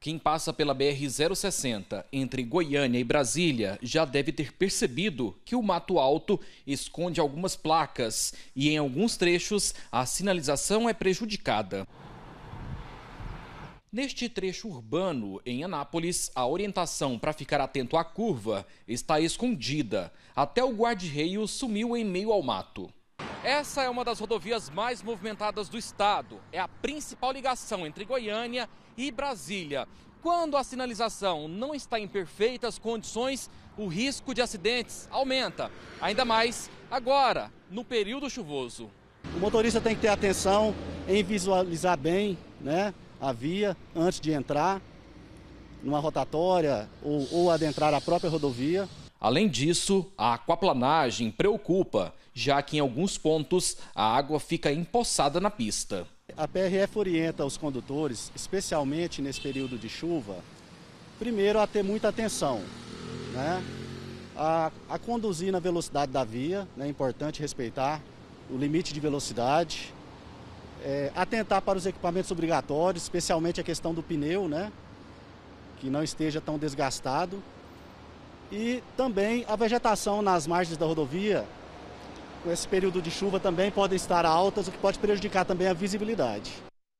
Quem passa pela BR-060 entre Goiânia e Brasília já deve ter percebido que o Mato Alto esconde algumas placas e, em alguns trechos, a sinalização é prejudicada. Neste trecho urbano, em Anápolis, a orientação para ficar atento à curva está escondida. Até o guarda-reio sumiu em meio ao mato. Essa é uma das rodovias mais movimentadas do estado. É a principal ligação entre Goiânia e Brasília. Quando a sinalização não está em perfeitas condições, o risco de acidentes aumenta. Ainda mais agora, no período chuvoso. O motorista tem que ter atenção em visualizar bem né, a via antes de entrar numa rotatória ou, ou adentrar a própria rodovia. Além disso, a aquaplanagem preocupa, já que em alguns pontos a água fica empoçada na pista. A PRF orienta os condutores, especialmente nesse período de chuva, primeiro a ter muita atenção, né? a, a conduzir na velocidade da via, né? é importante respeitar o limite de velocidade, é, atentar para os equipamentos obrigatórios, especialmente a questão do pneu, né? que não esteja tão desgastado. E também a vegetação nas margens da rodovia, com esse período de chuva, também pode estar altas, o que pode prejudicar também a visibilidade.